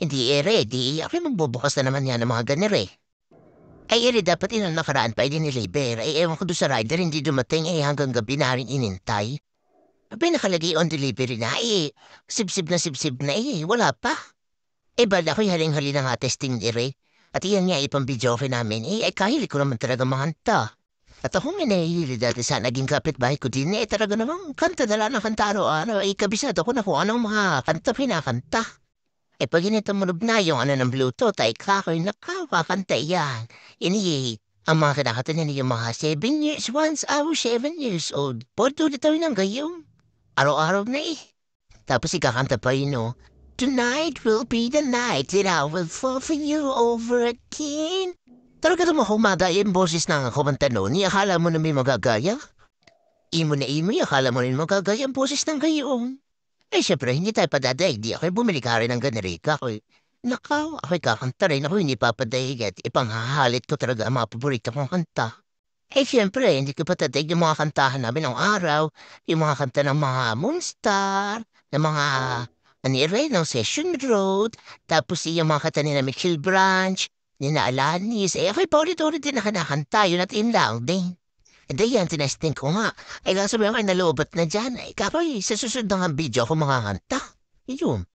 Hindi eh, Red. Di ako yung magbubukas na naman yan ng mga ganir eh. Ay, Red, dapat inang nakaraan pa din deliver. Ay, ewan ko doon sa rider, hindi dumating eh hanggang gabi na rin inintay. Abay, nakalagay on delivery na eh. Sibsib na sibsib na eh. Wala pa. Eh, bala ko'y haling-hali na nga testing ni Red. At iyan nga ipambidyoke eh, namin eh. Ay, kahili ko naman talaga mahanta. At ako nga nahihili dati sa naging kapitbahay ko din eh. Talaga namang kanta na lang ng kanta araw Ay, kabisado ko na kung anong mga kanta pinakanta. E pag ganito manob na yung ano ng Bluetooth ay kakoy na kawakanta yan. Ini, ang mga kinakatanin yung mga 7 years once I was 7 years old. Porto na tayo ng gayong. Araw-araw na eh. Tapos ikakanta pa yun oh. Tonight will be the night that I will fall for you over again. Talaga naman humada yung boses ng kumanta noon. Akala mo na may magagaya? Imo na imo, akala mo na magagaya ang boses ng gayong. Eh, syempre, hindi tayo padaday. Hindi ako bumili ka rin ng generika. Ako, nakaw, ako'y kakantarin. Ako hindi papadaig at ipanghahalit ko talaga ang mga paborito kong kanta. Eh, syempre, hindi ko patatig yung mga kantahan namin ng araw. Yung mga kanta ng mga Moonstar, ng mga ni ano Reno, Session Road, tapos yung mga kanta ni na Mitchell Branch, ni na Alanis. Eh, ako'y paulit-ulit din na kanakanta. Yun at in lang din. Hindi yan, tinesting ko nga. Eh, Kailangan sabihin ko ay nalobot na dyan. Eh, kapoy, sa susunod ng video ko makakanta. Yun.